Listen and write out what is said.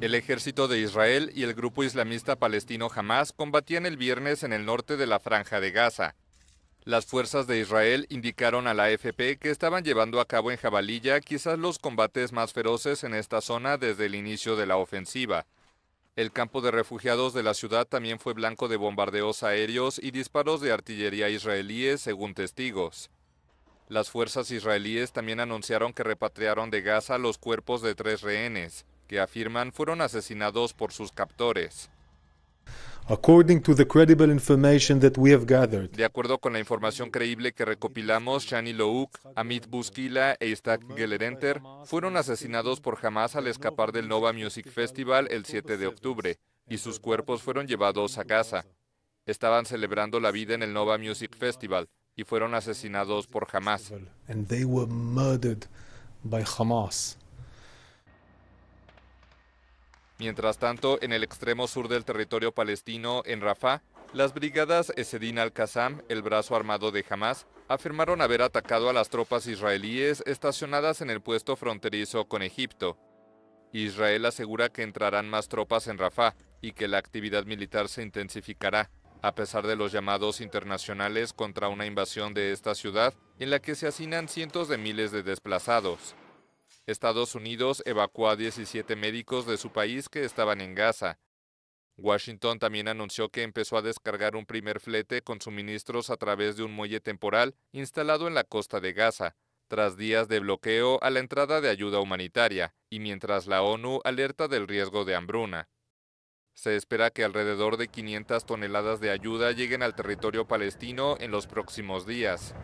El ejército de Israel y el grupo islamista palestino Hamas combatían el viernes en el norte de la franja de Gaza. Las fuerzas de Israel indicaron a la AFP que estaban llevando a cabo en Jabalilla quizás los combates más feroces en esta zona desde el inicio de la ofensiva. El campo de refugiados de la ciudad también fue blanco de bombardeos aéreos y disparos de artillería israelíes, según testigos. Las fuerzas israelíes también anunciaron que repatriaron de Gaza los cuerpos de tres rehenes, que afirman fueron asesinados por sus captores. De acuerdo con la información creíble que recopilamos, Shani Louk, Amit Buskila e Istak Gelerenter fueron asesinados por Hamas al escapar del Nova Music Festival el 7 de octubre y sus cuerpos fueron llevados a Gaza. Estaban celebrando la vida en el Nova Music Festival y fueron asesinados por Hamas. Mientras tanto, en el extremo sur del territorio palestino, en Rafah, las brigadas Esedin al-Qassam, el brazo armado de Hamas, afirmaron haber atacado a las tropas israelíes estacionadas en el puesto fronterizo con Egipto. Israel asegura que entrarán más tropas en Rafah y que la actividad militar se intensificará a pesar de los llamados internacionales contra una invasión de esta ciudad en la que se hacinan cientos de miles de desplazados. Estados Unidos evacuó a 17 médicos de su país que estaban en Gaza. Washington también anunció que empezó a descargar un primer flete con suministros a través de un muelle temporal instalado en la costa de Gaza, tras días de bloqueo a la entrada de ayuda humanitaria, y mientras la ONU alerta del riesgo de hambruna. Se espera que alrededor de 500 toneladas de ayuda lleguen al territorio palestino en los próximos días.